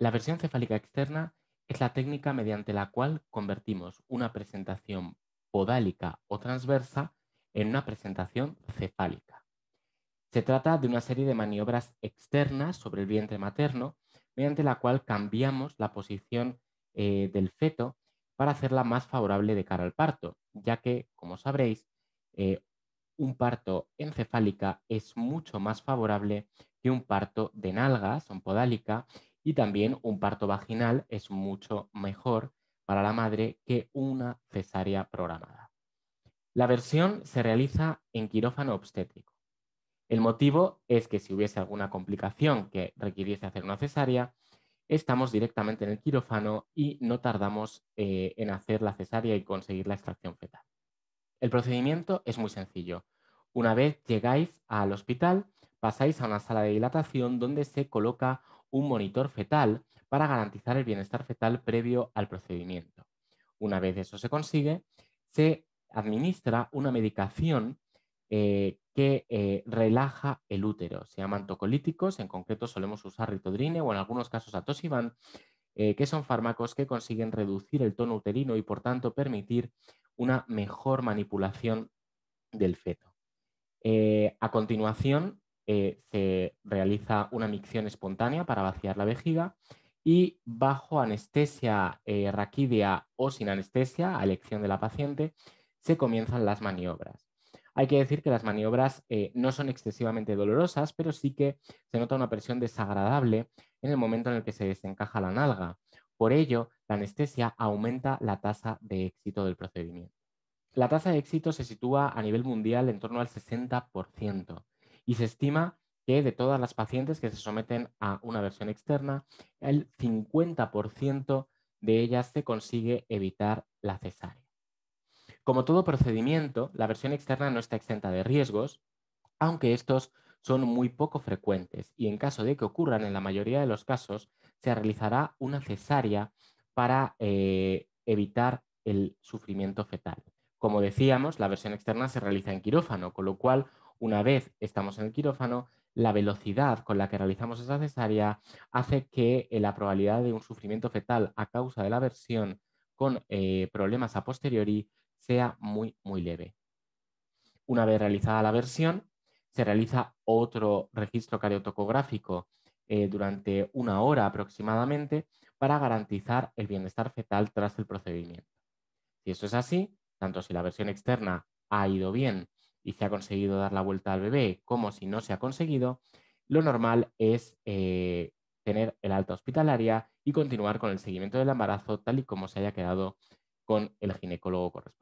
La versión cefálica externa es la técnica mediante la cual convertimos una presentación podálica o transversa en una presentación cefálica. Se trata de una serie de maniobras externas sobre el vientre materno, mediante la cual cambiamos la posición eh, del feto para hacerla más favorable de cara al parto, ya que, como sabréis, eh, un parto encefálica es mucho más favorable que un parto de nalgas o podálica y también un parto vaginal es mucho mejor para la madre que una cesárea programada. La versión se realiza en quirófano obstétrico. El motivo es que si hubiese alguna complicación que requiriese hacer una cesárea, estamos directamente en el quirófano y no tardamos eh, en hacer la cesárea y conseguir la extracción fetal. El procedimiento es muy sencillo. Una vez llegáis al hospital, pasáis a una sala de dilatación donde se coloca un monitor fetal para garantizar el bienestar fetal previo al procedimiento. Una vez eso se consigue, se administra una medicación eh, que eh, relaja el útero. Se llaman tocolíticos, en concreto solemos usar ritodrine o en algunos casos atosivan, eh, que son fármacos que consiguen reducir el tono uterino y por tanto permitir una mejor manipulación del feto. a continuación, eh, se realiza una micción espontánea para vaciar la vejiga y bajo anestesia eh, raquídea o sin anestesia, a elección de la paciente, se comienzan las maniobras. Hay que decir que las maniobras eh, no son excesivamente dolorosas, pero sí que se nota una presión desagradable en el momento en el que se desencaja la nalga. Por ello, la anestesia aumenta la tasa de éxito del procedimiento. La tasa de éxito se sitúa a nivel mundial en torno al 60% y se estima que de todas las pacientes que se someten a una versión externa, el 50% de ellas se consigue evitar la cesárea. Como todo procedimiento, la versión externa no está exenta de riesgos, aunque estos son muy poco frecuentes y en caso de que ocurran en la mayoría de los casos, se realizará una cesárea para eh, evitar el sufrimiento fetal. Como decíamos, la versión externa se realiza en quirófano, con lo cual una vez estamos en el quirófano, la velocidad con la que realizamos esa cesárea hace que eh, la probabilidad de un sufrimiento fetal a causa de la versión con eh, problemas a posteriori sea muy, muy leve. Una vez realizada la versión, se realiza otro registro cariotocográfico eh, durante una hora aproximadamente para garantizar el bienestar fetal tras el procedimiento. Si eso es así, tanto si la versión externa ha ido bien y se ha conseguido dar la vuelta al bebé como si no se ha conseguido, lo normal es eh, tener el alta hospitalaria y continuar con el seguimiento del embarazo tal y como se haya quedado con el ginecólogo correspondiente.